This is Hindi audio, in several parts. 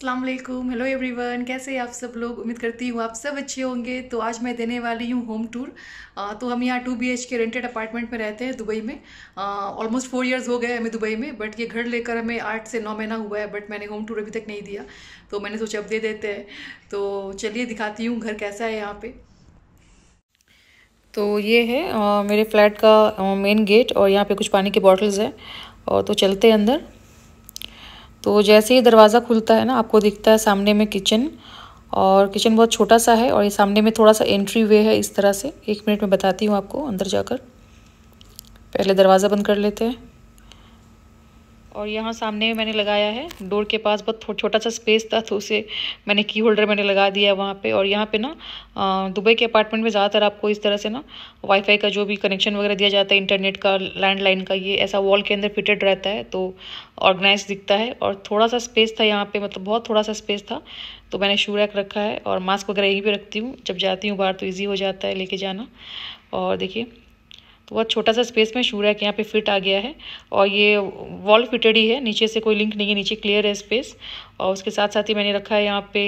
अस्सलाम वालेकुम हेलो एवरीवन कैसे आप सब लोग उम्मीद करती हूँ आप सब अच्छे होंगे तो आज मैं देने वाली हूँ होम टूर तो हम यहाँ two B K rented apartment में रहते हैं दुबई में ऑलमोस्ट फोर इयर्स हो गए हमें दुबई में बट ये घर लेकर हमें आठ से नौ महीना हुआ है बट मैंने होम टूर अभी तक नहीं दिया तो मैंने सोचा अब दे देते हैं तो चलिए दिखाती हूँ घर कैसा है यहाँ पर तो ये है आ, मेरे फ्लैट का मेन गेट और यहाँ पर कुछ पानी की बॉटल्स हैं और तो चलते हैं अंदर तो जैसे ही दरवाज़ा खुलता है ना आपको दिखता है सामने में किचन और किचन बहुत छोटा सा है और ये सामने में थोड़ा सा एंट्री वे है इस तरह से एक मिनट में बताती हूँ आपको अंदर जाकर पहले दरवाज़ा बंद कर लेते हैं और यहाँ सामने मैंने लगाया है डोर के पास बहुत छोटा सा स्पेस था तो उसे मैंने की होल्डर मैंने लगा दिया वहाँ पे और यहाँ पे ना दुबई के अपार्टमेंट में ज़्यादातर आपको इस तरह से ना वाईफाई का जो भी कनेक्शन वगैरह दिया जाता है इंटरनेट का लैंडलाइन का ये ऐसा वॉल के अंदर फिटेड रहता है तो ऑर्गेनाइज दिखता है और थोड़ा सा स्पेस था यहाँ पर मतलब बहुत थोड़ा सा स्पेस था तो मैंने शू रैक रखा है और मास्क वगैरह यहीं पर रखती हूँ जब जाती हूँ बाहर तो ईजी हो जाता है लेके जाना और देखिए तो वह छोटा सा स्पेस में शूर है कि यहाँ पे फिट आ गया है और ये वॉल फिटेड ही है नीचे से कोई लिंक नहीं है नीचे क्लियर है स्पेस और उसके साथ साथ ही मैंने रखा है यहाँ पे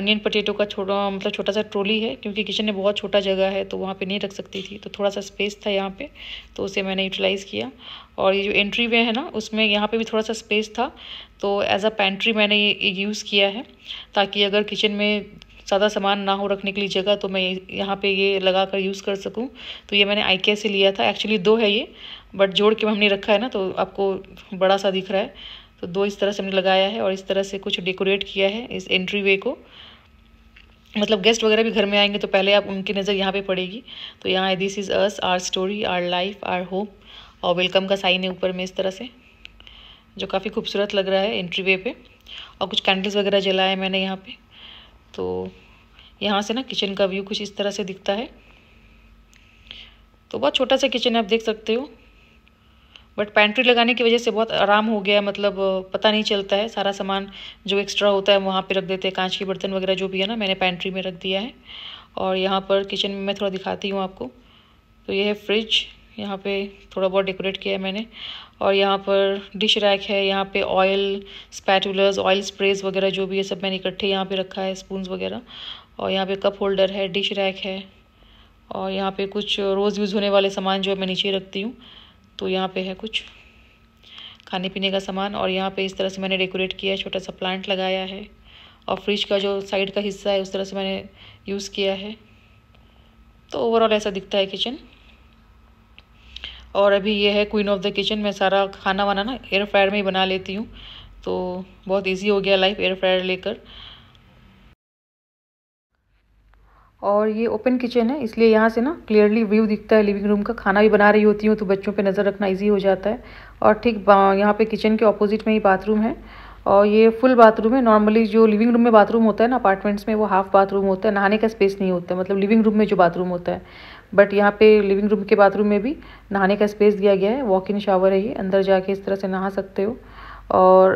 अनियन पटेटो का छोटा मतलब छोटा सा ट्रोली है क्योंकि किचन में बहुत छोटा जगह है तो वहाँ पे नहीं रख सकती थी तो थोड़ा सा स्पेस था यहाँ पे तो उसे मैंने यूटिलाइज़ किया और ये जो एंट्री वे है ना उसमें यहाँ पे भी थोड़ा सा स्पेस था तो एज अ पेंट्री मैंने ये यूज़ किया है ताकि अगर किचन में ज़्यादा सामान ना हो रखने के लिए जगह तो मैं यहाँ पे ये लगा कर यूज़ कर सकूँ तो ये मैंने आइकिया से लिया था एक्चुअली दो है ये बट जोड़ के हमने रखा है ना तो आपको बड़ा सा दिख रहा है तो दो इस तरह से हमने लगाया है और इस तरह से कुछ डेकोरेट किया है इस एंट्री वे को मतलब गेस्ट वगैरह भी घर में आएंगे तो पहले आप उनकी नज़र यहाँ पे पड़ेगी तो यहाँ this is us our story our life our hope और वेलकम का साइन है ऊपर में इस तरह से जो काफ़ी खूबसूरत लग रहा है एंट्री वे पे और कुछ कैंडल्स वगैरह जलाए मैंने यहाँ पे तो यहाँ से ना किचन का व्यू कुछ इस तरह से दिखता है तो बहुत छोटा सा किचन है आप देख सकते हो बट पैंट्री लगाने की वजह से बहुत आराम हो गया मतलब पता नहीं चलता है सारा सामान जो एक्स्ट्रा होता है वहाँ पे रख देते हैं कांच के बर्तन वगैरह जो भी है ना मैंने पैंट्री में रख दिया है और यहाँ पर किचन में मैं थोड़ा दिखाती हूँ आपको तो ये है फ्रिज यहाँ पे थोड़ा बहुत डेकोरेट किया है मैंने और यहाँ पर डिश रैक है यहाँ पे ऑयल स्पैटुलर्स ऑयल स्प्रेज वगैरह जो भी है सब मैंने इकट्ठे यहाँ पे रखा है स्पून वगैरह और यहाँ पे कप होल्डर है डिश रैक है और यहाँ पे कुछ रोज़ यूज़ होने वाले सामान जो है मैं नीचे रखती हूँ तो यहाँ पर है कुछ खाने पीने का सामान और यहाँ पर इस तरह से मैंने डेकोरेट किया है छोटा सा प्लांट लगाया है और फ्रिज का जो साइड का हिस्सा है उस तरह से मैंने यूज़ किया है तो ओवरऑल ऐसा दिखता है किचन और अभी ये है क्वीन ऑफ द किचन मैं सारा खाना वाना ना एयर फ्रायर में ही बना लेती हूँ तो बहुत इजी हो गया लाइफ एयर फ्रायर लेकर और ये ओपन किचन है इसलिए यहाँ से ना क्लियरली व्यू दिखता है लिविंग रूम का खाना भी बना रही होती हूँ तो बच्चों पे नज़र रखना इजी हो जाता है और ठीक यहाँ पे किचन के ऑपोजिट में ही बाथरूम है और ये फुल बाथरूम है नॉर्मली जो लिविंग रूम में बाथरूम होता है ना अपार्टमेंट्स में वो हाफ बाथरूम होता है नहाने का स्पेस नहीं होता है मतलब लिविंग रूम में जो बाथरूम होता है बट यहाँ पे लिविंग रूम के बाथरूम में भी नहाने का स्पेस दिया गया है वॉक इन शावर है ये अंदर जाके इस तरह से नहा सकते हो और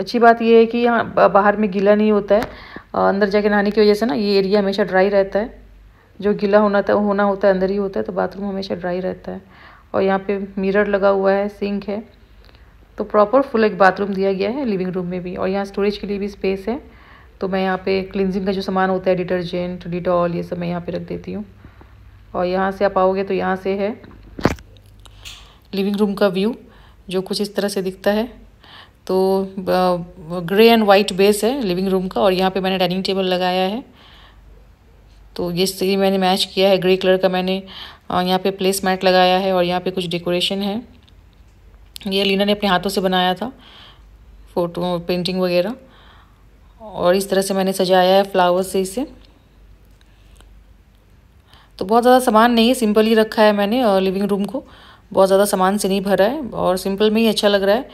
अच्छी बात यह है कि यहाँ बाहर में गीला नहीं होता है अंदर जाके नहाने की वजह से ना ये एरिया हमेशा ड्राई रहता है जो गीला होना था होना होता है अंदर ही होता है तो बाथरूम हमेशा ड्राई रहता है और यहाँ पे मिरर लगा हुआ है सिंक है तो प्रॉपर फुल एक बाथरूम दिया गया है लिविंग रूम में भी और यहाँ स्टोरेज के लिए भी स्पेस है तो मैं यहाँ पे क्लिनजिंग का जो सामान होता है डिटर्जेंट डिटॉल ये सब मैं यहाँ पे रख देती हूँ और यहाँ से आप आओगे तो यहाँ से है लिविंग रूम का व्यू जो कुछ इस तरह से दिखता है तो ग्रे एंड वाइट बेस है लिविंग रूम का और यहाँ पे मैंने डाइनिंग टेबल लगाया है तो ये से मैंने मैच किया है ग्रे कलर का मैंने यहाँ पे प्लेस मैट लगाया है और यहाँ पे कुछ डेकोरेशन है ये लीना ने अपने हाथों से बनाया था फ़ोटो पेंटिंग वगैरह और इस तरह से मैंने सजाया है फ्लावर्स से इसे तो बहुत ज़्यादा सामान नहीं है सिंपल ही रखा है मैंने लिविंग रूम को बहुत ज़्यादा सामान से नहीं भरा है और सिंपल में ही अच्छा लग रहा है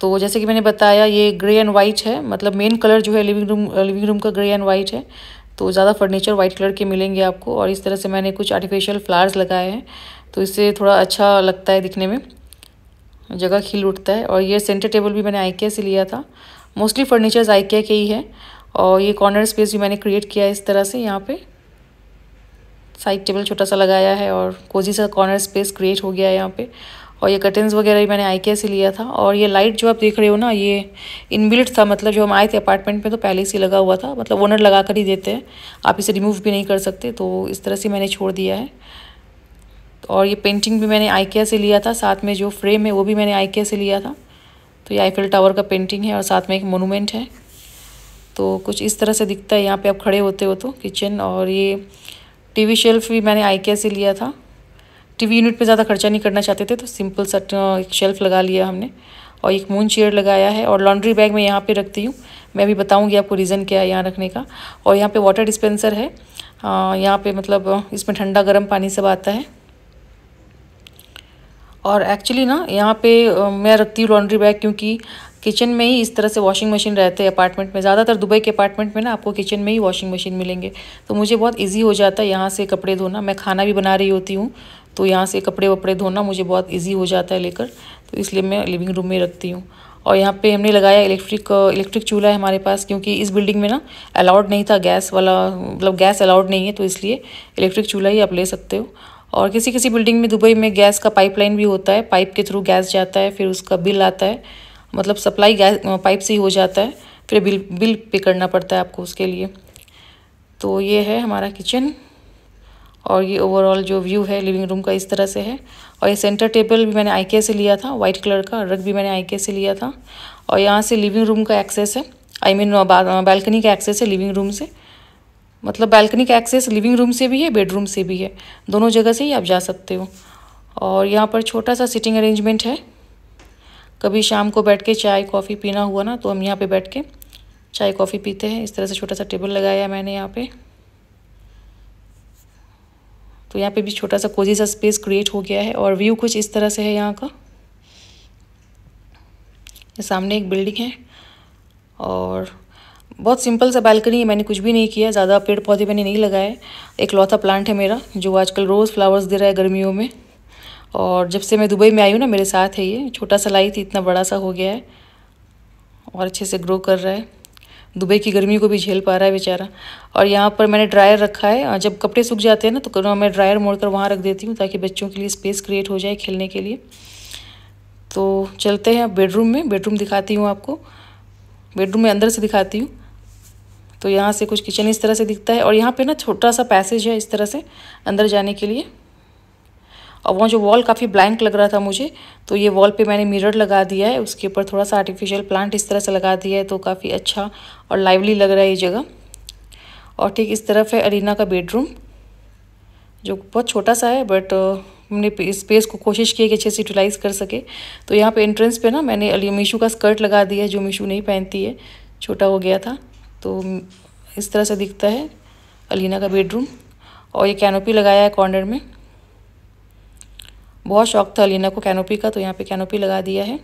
तो जैसे कि मैंने बताया ये ग्रे एंड वाइट है मतलब मेन कलर जो है लिविंग रूम लिविंग रूम का ग्रे एंड वाइट है तो ज़्यादा फर्नीचर वाइट कलर के मिलेंगे आपको और इस तरह से मैंने कुछ आर्टिफिशियल फ्लावर्स लगाए हैं तो इससे थोड़ा अच्छा लगता है दिखने में जगह खिल उठता है और ये सेंटर टेबल भी मैंने आइकिया से लिया था मोस्टली फर्नीचर्स आइकिया के ही है और ये कॉर्नर स्पेस भी मैंने क्रिएट किया है इस तरह से यहाँ पर साइड टेबल छोटा सा लगाया है और कोजी सा कॉर्नर स्पेस क्रिएट हो गया है यहाँ पे और ये कर्टन्स वगैरह भी मैंने आइकिया से लिया था और ये लाइट जो आप देख रहे हो ना ये इनबिल्ट था मतलब जो हम आए थे अपार्टमेंट में तो पहले से लगा हुआ था मतलब ओनर लगा कर ही देते हैं आप इसे रिमूव भी नहीं कर सकते तो इस तरह से मैंने छोड़ दिया है और ये पेंटिंग भी मैंने आइकिया से लिया था साथ में जो फ्रेम है वो भी मैंने आइकिया से लिया था तो ये आईफिल टावर का पेंटिंग है और साथ में एक मोनूमेंट है तो कुछ इस तरह से दिखता है यहाँ पर आप खड़े होते हो तो किचन और ये टीवी शेल्फ भी मैंने आइकिया से लिया था टीवी यूनिट पे ज़्यादा खर्चा नहीं करना चाहते थे तो सिंपल सट एक शेल्फ़ लगा लिया हमने और एक मून चेयर लगाया है और लॉन्ड्री बैग मैं यहाँ पे रखती हूँ मैं भी बताऊँगी आपको रीज़न क्या है यहाँ रखने का और यहाँ पे वाटर डिस्पेंसर है यहाँ पे मतलब इसमें ठंडा गर्म पानी सब आता है और एक्चुअली ना यहाँ पे मैं रखती हूँ लॉन्ड्री बैग क्योंकि किचन में ही इस तरह से वॉशिंग मशीन रहते हैं अपार्टमेंट में ज़्यादातर दुबई के अपार्टमेंट में ना आपको किचन में ही वॉशिंग मशीन मिलेंगे तो मुझे बहुत ईजी हो जाता है यहाँ से कपड़े धोना मैं खाना भी बना रही होती हूँ तो यहाँ से कपड़े वपड़े धोना मुझे बहुत ईजी हो जाता है लेकर तो इसलिए मैं लिविंग रूम में रखती हूँ और यहाँ पे हमने लगाया इलेक्ट्रिक इलेक्ट्रिक चूल्हा है हमारे पास क्योंकि इस बिल्डिंग में ना अलाउड नहीं था गैस वाला मतलब गैस अलाउड नहीं है तो इसलिए इलेक्ट्रिक चूल्हा ही आप ले सकते हो और किसी किसी बिल्डिंग में दुबई में गैस का पाइपलाइन भी होता है पाइप के थ्रू गैस जाता है फिर उसका बिल आता है मतलब सप्लाई गैस पाइप से ही हो जाता है फिर बिल बिल पे करना पड़ता है आपको उसके लिए तो ये है हमारा किचन और ये ओवरऑल जो व्यू है लिविंग रूम का इस तरह से है और ये सेंटर टेबल भी मैंने आईके से लिया था वाइट कलर का रग भी मैंने आईके से लिया था और यहाँ से लिविंग रूम का एक्सेस है आई मीन बालकनी का एक्सेस है लिविंग रूम से मतलब बालकनी का एक्सेस लिविंग रूम से भी है बेडरूम से भी है दोनों जगह से ही आप जा सकते हो और यहाँ पर छोटा सा सिटिंग अरेंजमेंट है कभी शाम को बैठ के चाय कॉफ़ी पीना हुआ ना तो हम यहाँ पे बैठ के चाय कॉफ़ी पीते हैं इस तरह से छोटा सा टेबल लगाया मैंने यहाँ पे तो यहाँ पे भी छोटा सा कोजी सा स्पेस क्रिएट हो गया है और व्यू कुछ इस तरह से है यहाँ का सामने एक बिल्डिंग है और बहुत सिंपल सा बालकनी है मैंने कुछ भी नहीं किया ज़्यादा पेड़ पौधे मैंने नहीं लगाए एक लौथा प्लांट है मेरा जो आजकल रोज़ फ्लावर्स दे रहा है गर्मियों में और जब से मैं दुबई में आई हूँ ना मेरे साथ है ये छोटा सा लाई थी इतना बड़ा सा हो गया है और अच्छे से ग्रो कर रहा है दुबई की गर्मी को भी झेल पा रहा है बेचारा और यहाँ पर मैंने ड्रायर रखा है जब कपड़े सूख जाते हैं ना तो मैं ड्रायर मोड़ कर वहाँ रख देती हूँ ताकि बच्चों के लिए स्पेस क्रिएट हो जाए खेलने के लिए तो चलते हैं बेडरूम में बेडरूम दिखाती हूँ आपको बेडरूम में अंदर से दिखाती हूँ तो यहाँ से कुछ किचन इस तरह से दिखता है और यहाँ पे ना छोटा सा पैसेज है इस तरह से अंदर जाने के लिए और वहाँ जो वॉल काफ़ी ब्लैंक लग रहा था मुझे तो ये वॉल पे मैंने मिरर लगा दिया है उसके ऊपर थोड़ा सा आर्टिफिशियल प्लांट इस तरह से लगा दिया है तो काफ़ी अच्छा और लाइवली लग रहा है ये जगह और ठीक इस तरफ है अरीना का बेडरूम जो बहुत छोटा सा है बट हमने स्पेस को कोशिश की कि अच्छे से यूटिलाइज़ कर सके तो यहाँ पर एंट्रेंस पर ना मैंने मीशू का स्कर्ट लगा दिया है जो मीशू नहीं पहनती है छोटा हो गया था तो इस तरह से दिखता है अलीना का बेडरूम और ये कैनोपी लगाया है कॉर्नर में बहुत शौक था अलीना को कैनोपी का तो यहाँ पे कैनोपी लगा दिया है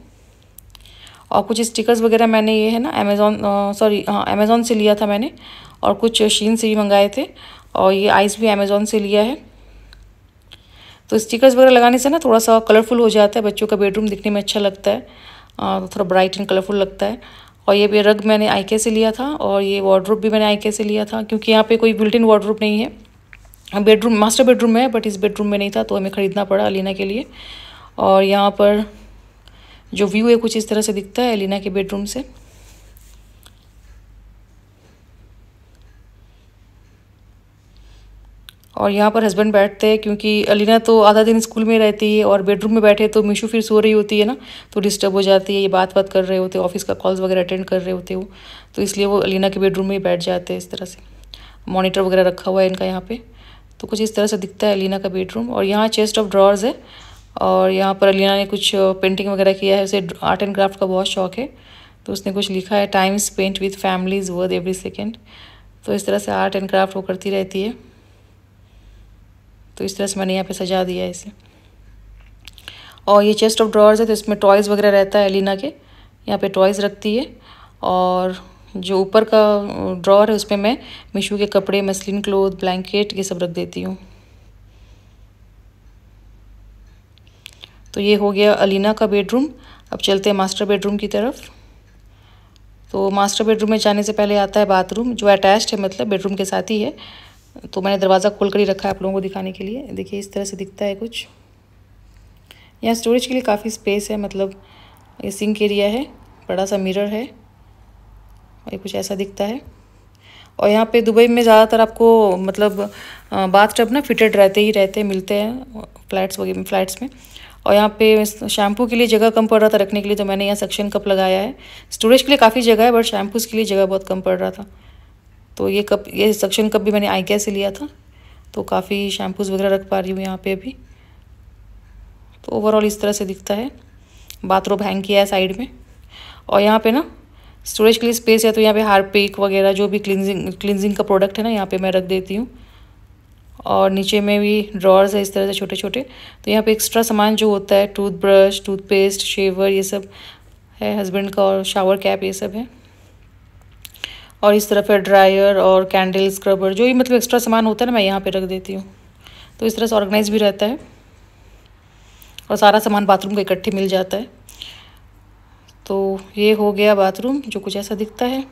और कुछ स्टिकर्स वगैरह मैंने ये है ना अमेज़ोन सॉरी हाँ अमेज़ोन से लिया था मैंने और कुछ शीन से भी मंगाए थे और ये आइस भी अमेज़ोन से लिया है तो स्टिकर्स वगैरह लगाने से ना थोड़ा सा कलरफुल हो जाता है बच्चों का बेडरूम दिखने में अच्छा लगता है तो थोड़ा ब्राइट एंड कलरफुल लगता है और ये भी रग मैंने आईके से लिया था और ये वार्ड्रोप भी मैंने आईके से लिया था क्योंकि यहाँ पे कोई बिल्ट इन वार्ड्रोप नहीं है बेडरूम मास्टर बेडरूम में है बट इस बेडरूम में नहीं था तो हमें ख़रीदना पड़ा अलीना के लिए और यहाँ पर जो व्यू है कुछ इस तरह से दिखता है अलीना के बेडरूम से और यहाँ पर हस्बैंड बैठते हैं क्योंकि अलीना तो आधा दिन स्कूल में रहती है और बेडरूम में बैठे तो मीशू फिर सो रही होती है ना तो डिस्टर्ब हो जाती है ये बात बात कर रहे होते ऑफिस का कॉल्स वगैरह अटेंड कर रहे होते हो तो इसलिए वो अलीना के बेडरूम में ही बैठ जाते हैं इस तरह से मॉनिटर वगैरह रखा हुआ है इनका यहाँ पर तो कुछ इस तरह से दिखता है अलीना का बेडरूम और यहाँ चेस्ट ऑफ ड्रॉर्स है और यहाँ पर अलीना ने कुछ पेंटिंग वगैरह किया है उसे आर्ट एंड क्राफ्ट का बहुत शौक है तो उसने कुछ लिखा है time spent with families worth every second तो इस तरह से आर्ट एंड क्राफ्ट वो करती रहती है तो इस तरह से मैंने यहाँ पर सजा दिया है इसे और ये चेस्ट ऑफ ड्रॉर्स है तो इसमें टॉयज़ वगैरह रहता है अलीना के यहाँ पे टॉयज़ रखती है और जो ऊपर का ड्रॉर है उस पर मैं मिशू के कपड़े मसलिन क्लोथ ब्लैंकेट ये सब रख देती हूँ तो ये हो गया अलीना का बेडरूम अब चलते हैं मास्टर बेडरूम की तरफ तो मास्टर बेडरूम में जाने से पहले आता है बाथरूम जो अटैच्ड है मतलब बेडरूम के साथ ही है तो मैंने दरवाज़ा खोल कर ही रखा है आप लोगों को दिखाने के लिए देखिए इस तरह से दिखता है कुछ यहाँ स्टोरेज के लिए काफ़ी स्पेस है मतलब ये सिंक एरिया है बड़ा सा मिरर है ये कुछ ऐसा दिखता है और यहाँ पे दुबई में ज़्यादातर आपको मतलब बाथ टब ना फिटेड रहते ही रहते मिलते हैं फ्लैट्स वगैरह फ्लैट्स में और यहाँ पे शैम्पू के लिए जगह कम पड़ रहा था रखने के लिए तो मैंने यहाँ सक्शन कप लगाया है स्टोरेज के लिए काफ़ी जगह है बट शैम्पूज़ के लिए जगह बहुत कम पड़ रहा था तो ये कप ये सक्शन कप भी मैंने आइकिया से लिया था तो काफ़ी शैम्पूज़ वगैरह रख पा रही हूँ यहाँ पर अभी तो ओवरऑल इस तरह से दिखता है बाथरूम हैंग किया है साइड में और यहाँ पर ना स्टोरेज के लिए स्पेस है तो यहाँ पे हारपेक वगैरह जो भी क्लिनजिंग क्लिनजिंग का प्रोडक्ट है ना यहाँ पे मैं रख देती हूँ और नीचे में भी ड्रॉर्स है इस तरह से छोटे छोटे तो यहाँ पे एक्स्ट्रा सामान जो होता है टूथब्रश टूथपेस्ट शेवर ये सब है हस्बैंड का और शावर कैप ये सब है और इस तरह फिर ड्रायर और कैंडल स्क्रबर जो भी मतलब एक्स्ट्रा सामान होता है ना मैं यहाँ पर रख देती हूँ तो इस तरह से ऑर्गेनाइज भी रहता है और सारा सामान बाथरूम का इकट्ठे मिल जाता है तो ये हो गया बाथरूम जो कुछ ऐसा दिखता है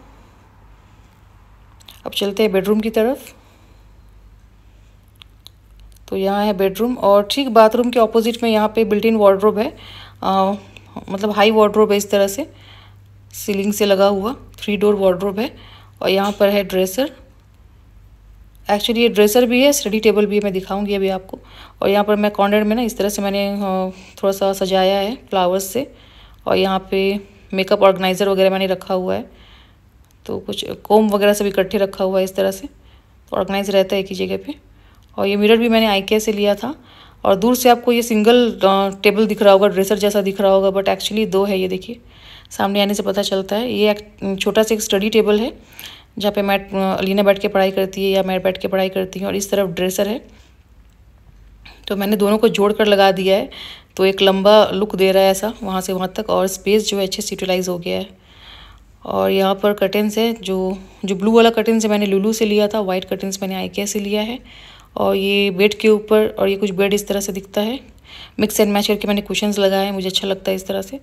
अब चलते हैं बेडरूम की तरफ तो यहाँ है बेडरूम और ठीक बाथरूम के ऑपोजिट में यहाँ पे बिल्ट इन वार्ड्रोब है आ, मतलब हाई वार्ड्रोब है इस तरह से सीलिंग से लगा हुआ थ्री डोर वार्ड्रोब है और यहाँ पर है ड्रेसर एक्चुअली ये ड्रेसर भी है स्टडी टेबल भी है मैं दिखाऊंगी अभी आपको और यहाँ पर मैं कॉर्नर में ना इस तरह से मैंने थोड़ा सा सजाया है फ्लावर्स से और यहाँ पे मेकअप ऑर्गेनाइज़र वगैरह मैंने रखा हुआ है तो कुछ कोम वगैरह सब इकट्ठे रखा हुआ है इस तरह से तो ऑर्गेनाइज रहता है एक ही जगह पे और ये मिरर भी मैंने आई से लिया था और दूर से आपको ये सिंगल टेबल दिख रहा होगा ड्रेसर जैसा दिख रहा होगा बट एक्चुअली दो है ये देखिए सामने आने से पता चलता है ये एक छोटा सा एक स्टडी टेबल है जहाँ पे मैं अलीना बैठ के पढ़ाई करती है या मैं बैठ के पढ़ाई करती हूँ और इस तरफ ड्रेसर है तो मैंने दोनों को जोड़ कर लगा दिया है तो एक लंबा लुक दे रहा है ऐसा वहाँ से वहाँ तक और स्पेस जो है अच्छे से यूटिलाइज़ हो गया है और यहाँ पर कर्टन्स है जो जो ब्लू वाला कर्टन्स है मैंने लुलू से लिया था वाइट कर्टन्स मैंने आइकिया से लिया है और ये बेड के ऊपर और ये कुछ बेड इस तरह से दिखता है मिक्स एंड मैच करके मैंने कुशंस लगाए हैं मुझे अच्छा लगता है इस तरह से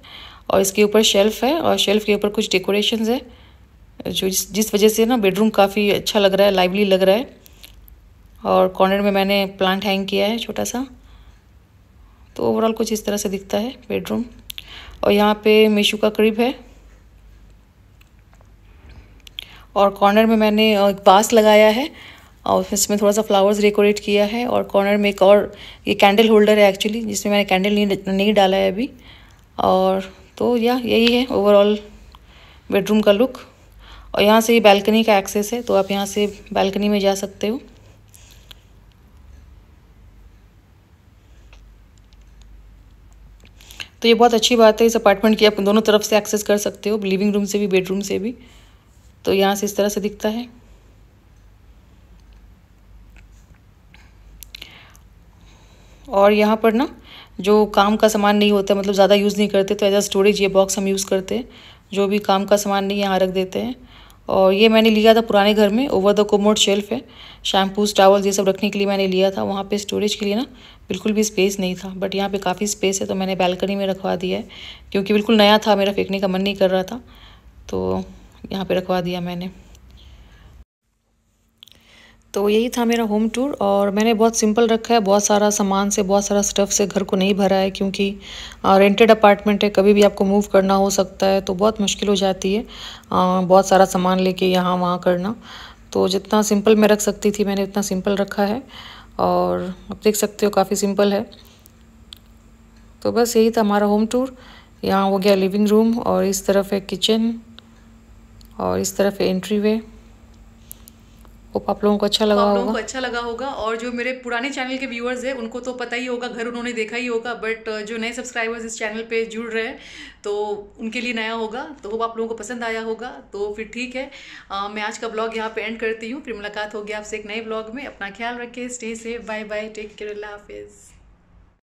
और इसके ऊपर शेल्फ़ है और शेल्फ़ के ऊपर कुछ डेकोरेशंस है जो जिस जिस वजह से ना बेडरूम काफ़ी अच्छा लग रहा है लाइवली लग रहा है और कॉर्नर में मैंने प्लांट हैंग किया है छोटा सा तो ओवरऑल कुछ इस तरह से दिखता है बेडरूम और यहाँ पे मीशू का करीब है और कॉर्नर में मैंने एक बास लगाया है और इसमें थोड़ा सा फ्लावर्स डेकोरेट किया है और कॉर्नर में एक और ये कैंडल होल्डर है एक्चुअली जिसमें मैंने कैंडल नहीं नहीं डाला है अभी और तो या यही है ओवरऑल बेडरूम का लुक और यहाँ से ये बालकनी का एक्सेस है तो आप यहाँ से बालकनी में जा सकते हो तो ये बहुत अच्छी बात है इस अपार्टमेंट की आप दोनों तरफ से एक्सेस कर सकते हो लिविंग रूम से भी बेडरूम से भी तो यहाँ से इस तरह से दिखता है और यहाँ पर ना जो काम का सामान नहीं होता मतलब ज़्यादा यूज़ नहीं करते तो एज आ स्टोरेज ये बॉक्स हम यूज़ करते हैं जो भी काम का सामान नहीं यहाँ रख देते हैं और ये मैंने लिया था पुराने घर में ओवर द कोमोड शेल्फ है शैम्पूस टावल्स ये सब रखने के लिए मैंने लिया था वहाँ पे स्टोरेज के लिए ना बिल्कुल भी स्पेस नहीं था बट यहाँ पे काफ़ी स्पेस है तो मैंने बैल्कनी में रखवा दिया है क्योंकि बिल्कुल नया था मेरा फेंकने का मन नहीं कर रहा था तो यहाँ पे रखवा दिया मैंने तो यही था मेरा होम टूर और मैंने बहुत सिंपल रखा है बहुत सारा सामान से बहुत सारा स्टफ़ से घर को नहीं भरा है क्योंकि रेंटेड अपार्टमेंट है कभी भी आपको मूव करना हो सकता है तो बहुत मुश्किल हो जाती है आ, बहुत सारा सामान लेके यहाँ वहाँ करना तो जितना सिंपल मैं रख सकती थी मैंने उतना सिंपल रखा है और आप देख सकते हो काफ़ी सिंपल है तो बस यही था हमारा होम टूर यहाँ हो गया लिविंग रूम और इस तरफ है किचन और इस तरफ है एंट्री वे होप आप लोगों को अच्छा लगा आप लोगों को अच्छा लगा होगा और जो मेरे पुराने चैनल के व्यूअर्स हैं उनको तो पता ही होगा घर उन्होंने देखा ही होगा बट जो नए सब्सक्राइबर्स इस चैनल पे जुड़ रहे हैं तो उनके लिए नया होगा तो होप आप लोगों को पसंद आया होगा तो फिर ठीक है आ, मैं आज का ब्लॉग यहाँ पे एंड करती हूँ फिर मुलाकात होगी आपसे एक नए ब्लॉग में अपना ख्याल रखें stay safe bye bye take care अल्लाह हाफिज़